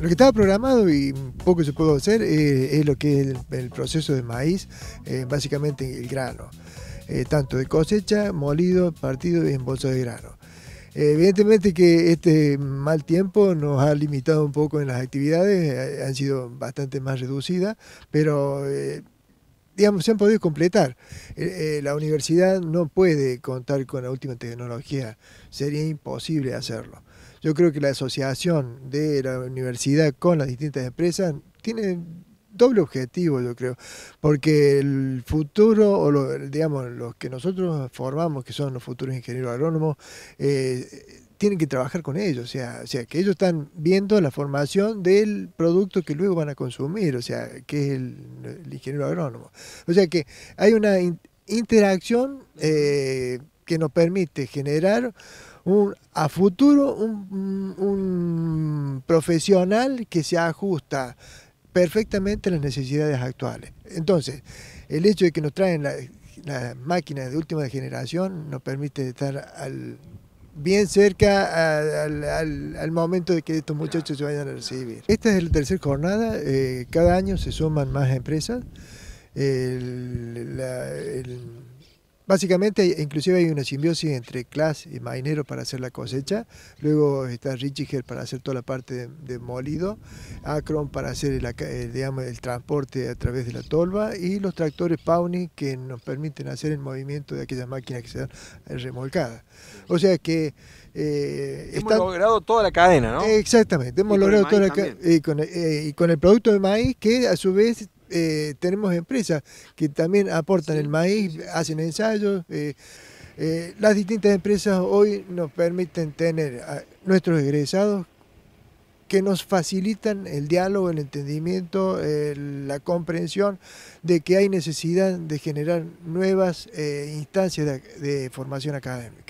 Lo que estaba programado y poco se pudo hacer eh, es lo que es el, proceso de maíz, eh, básicamente el grano, eh, tanto de cosecha, molido, partido y en bolsa de grano. Evidentemente que este mal tiempo nos ha limitado un poco en las actividades, han sido bastante más reducidas, pero digamos, se han podido completar. Eh, eh, la universidad no puede contar con la última tecnología, sería imposible hacerlo. Yo creo que la asociación de la universidad con las distintas empresas tiene doble objetivo, yo creo, porque el futuro, o digamos, los que nosotros formamos, que son los futuros ingenieros agrónomos, eh, tienen que trabajar con ellos, o sea, o sea, que ellos están viendo la formación del producto que luego van a consumir, o sea, que es el, ingeniero agrónomo. O sea que hay una interacción eh, que nos permite generar un, a futuro un, profesional que se ajusta perfectamente a las necesidades actuales. Entonces, el hecho de que nos traen las máquinas de última generación nos permite estar al bien cerca al, al, al, momento de que estos muchachos se vayan a recibir. Esta es la tercera jornada, eh, cada año se suman más empresas. Básicamente, inclusive hay una simbiosis entre Klaas y Mainero para hacer la cosecha, luego está Richiger para hacer toda la parte de, molido, Akron para hacer el, el, transporte a través de la tolva y los tractores Pawnee que nos permiten hacer el movimiento de aquellas máquinas que se dan eh, remolcadas. O sea que... Eh, hemos logrado toda la cadena, ¿no? Exactamente, hemos logrado toda la cadena. Eh, y con el producto de maíz que a su vez eh, tenemos empresas que también aportan el maíz, hacen ensayos. Eh, eh, las distintas empresas hoy nos permiten tener a nuestros egresados que nos facilitan el diálogo, el entendimiento, la comprensión de que hay necesidad de generar nuevas instancias de formación académica.